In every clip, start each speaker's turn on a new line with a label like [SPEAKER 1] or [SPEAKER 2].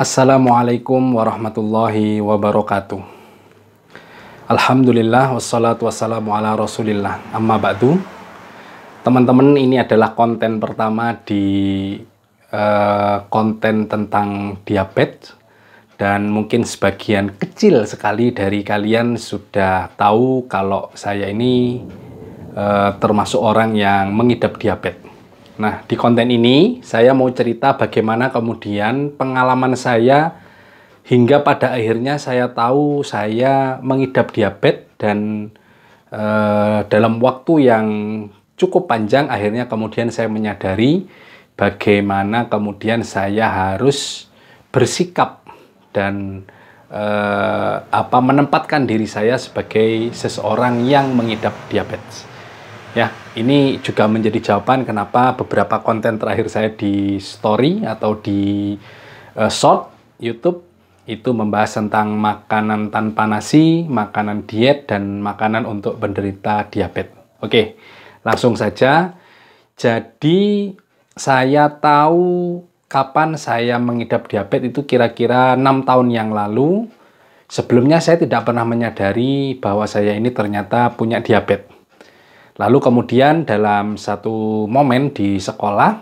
[SPEAKER 1] Assalamualaikum warahmatullahi wabarakatuh. Alhamdulillah wassalatu wassalamu ala Rasulillah. Amma ba'du. Teman-teman, ini adalah konten pertama di uh, konten tentang diabetes dan mungkin sebagian kecil sekali dari kalian sudah tahu kalau saya ini uh, termasuk orang yang mengidap diabetes. Nah, di konten ini saya mau cerita bagaimana kemudian pengalaman saya hingga pada akhirnya saya tahu saya mengidap diabetes dan e, dalam waktu yang cukup panjang akhirnya kemudian saya menyadari bagaimana kemudian saya harus bersikap dan e, apa menempatkan diri saya sebagai seseorang yang mengidap diabetes. Ya, ini juga menjadi jawaban kenapa beberapa konten terakhir saya di story atau di uh, short YouTube itu membahas tentang makanan tanpa nasi, makanan diet dan makanan untuk penderita diabetes. Oke, langsung saja. Jadi saya tahu kapan saya mengidap diabetes itu kira-kira enam -kira tahun yang lalu. Sebelumnya saya tidak pernah menyadari bahwa saya ini ternyata punya diabetes Lalu kemudian dalam satu momen di sekolah,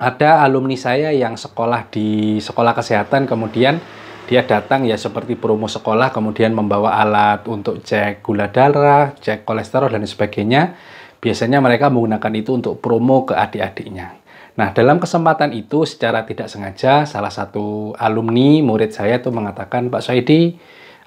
[SPEAKER 1] ada alumni saya yang sekolah di sekolah kesehatan, kemudian dia datang ya seperti promo sekolah, kemudian membawa alat untuk cek gula darah, cek kolesterol, dan sebagainya. Biasanya mereka menggunakan itu untuk promo ke adik-adiknya. Nah, dalam kesempatan itu secara tidak sengaja salah satu alumni murid saya itu mengatakan, Pak Soedi,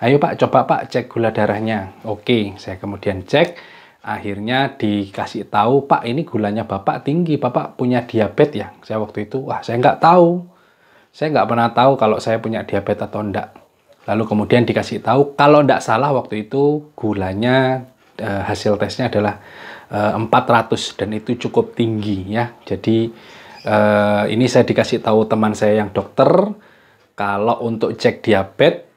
[SPEAKER 1] ayo Pak, coba Pak cek gula darahnya. Oke, saya kemudian cek akhirnya dikasih tahu pak ini gulanya bapak tinggi bapak punya diabetes ya saya waktu itu wah saya nggak tahu saya nggak pernah tahu kalau saya punya diabetes atau enggak lalu kemudian dikasih tahu kalau enggak salah waktu itu gulanya eh, hasil tesnya adalah eh, 400 dan itu cukup tinggi ya jadi eh, ini saya dikasih tahu teman saya yang dokter kalau untuk cek diabetes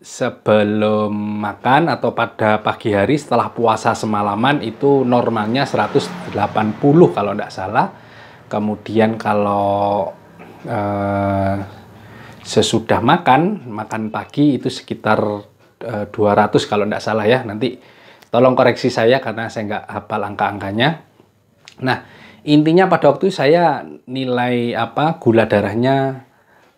[SPEAKER 1] sebelum makan atau pada pagi hari setelah puasa semalaman itu normalnya 180 kalau tidak salah. Kemudian kalau eh, sesudah makan, makan pagi itu sekitar eh, 200 kalau tidak salah ya. Nanti tolong koreksi saya karena saya nggak hafal angka-angkanya. Nah, intinya pada waktu saya nilai apa gula darahnya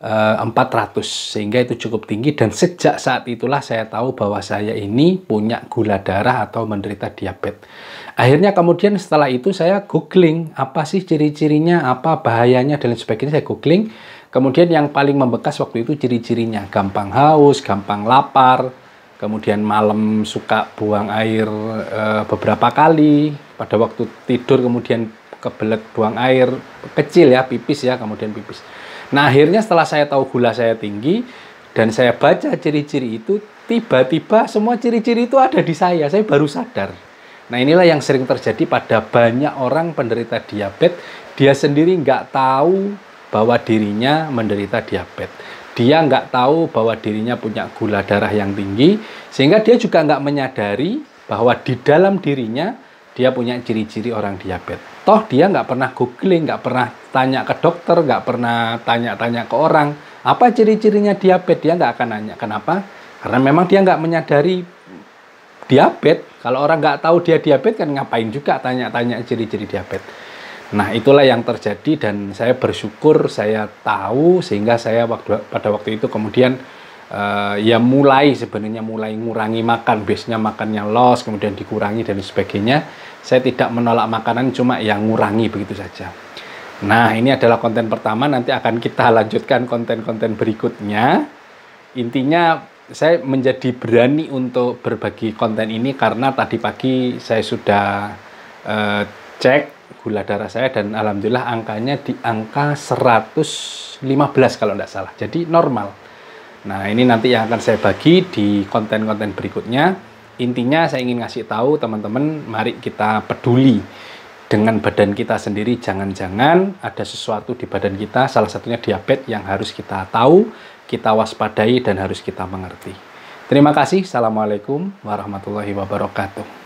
[SPEAKER 1] 400 eh, sehingga itu cukup tinggi dan sejak saat itulah saya tahu bahwa saya ini punya gula darah atau menderita diabetes. Akhirnya kemudian setelah itu saya googling apa sih ciri-cirinya, apa bahayanya dan lain sebagainya saya googling. Kemudian yang paling membekas waktu itu ciri-cirinya gampang haus, gampang lapar, kemudian malam suka buang air e, beberapa kali, pada waktu tidur kemudian kebelet buang air kecil ya, pipis ya, kemudian pipis Nah akhirnya setelah saya tahu gula saya tinggi dan saya baca ciri-ciri itu, tiba-tiba semua ciri-ciri itu ada di saya. Saya baru sadar. Nah inilah yang sering terjadi pada banyak orang penderita diabetes. Dia sendiri nggak tahu bahwa dirinya menderita diabetes. Dia nggak tahu bahwa dirinya punya gula darah yang tinggi, sehingga dia juga nggak menyadari bahwa di dalam dirinya dia punya ciri-ciri orang diabetes toh dia nggak pernah googling, nggak pernah tanya ke dokter, nggak pernah tanya-tanya ke orang. Apa ciri-cirinya diabetes? Dia nggak akan nanya. Kenapa? Karena memang dia nggak menyadari diabetes. Kalau orang nggak tahu dia diabetes kan ngapain juga tanya-tanya ciri-ciri diabetes. Nah itulah yang terjadi dan saya bersyukur saya tahu sehingga saya waktu, pada waktu itu kemudian uh, ya mulai sebenarnya mulai ngurangi makan biasanya makan yang los kemudian dikurangi dan sebagainya saya tidak menolak makanan cuma yang ngurangi begitu saja nah ini adalah konten pertama nanti akan kita lanjutkan konten-konten berikutnya intinya saya menjadi berani untuk berbagi konten ini karena tadi pagi saya sudah uh, cek gula darah saya dan alhamdulillah angkanya di angka 115 kalau tidak salah. Jadi normal. Nah, ini nanti yang akan saya bagi di konten-konten berikutnya. Intinya saya ingin ngasih tahu teman-teman, mari kita peduli dengan badan kita sendiri. Jangan-jangan ada sesuatu di badan kita, salah satunya diabetes yang harus kita tahu, kita waspadai dan harus kita mengerti. Terima kasih. Assalamualaikum warahmatullahi wabarakatuh.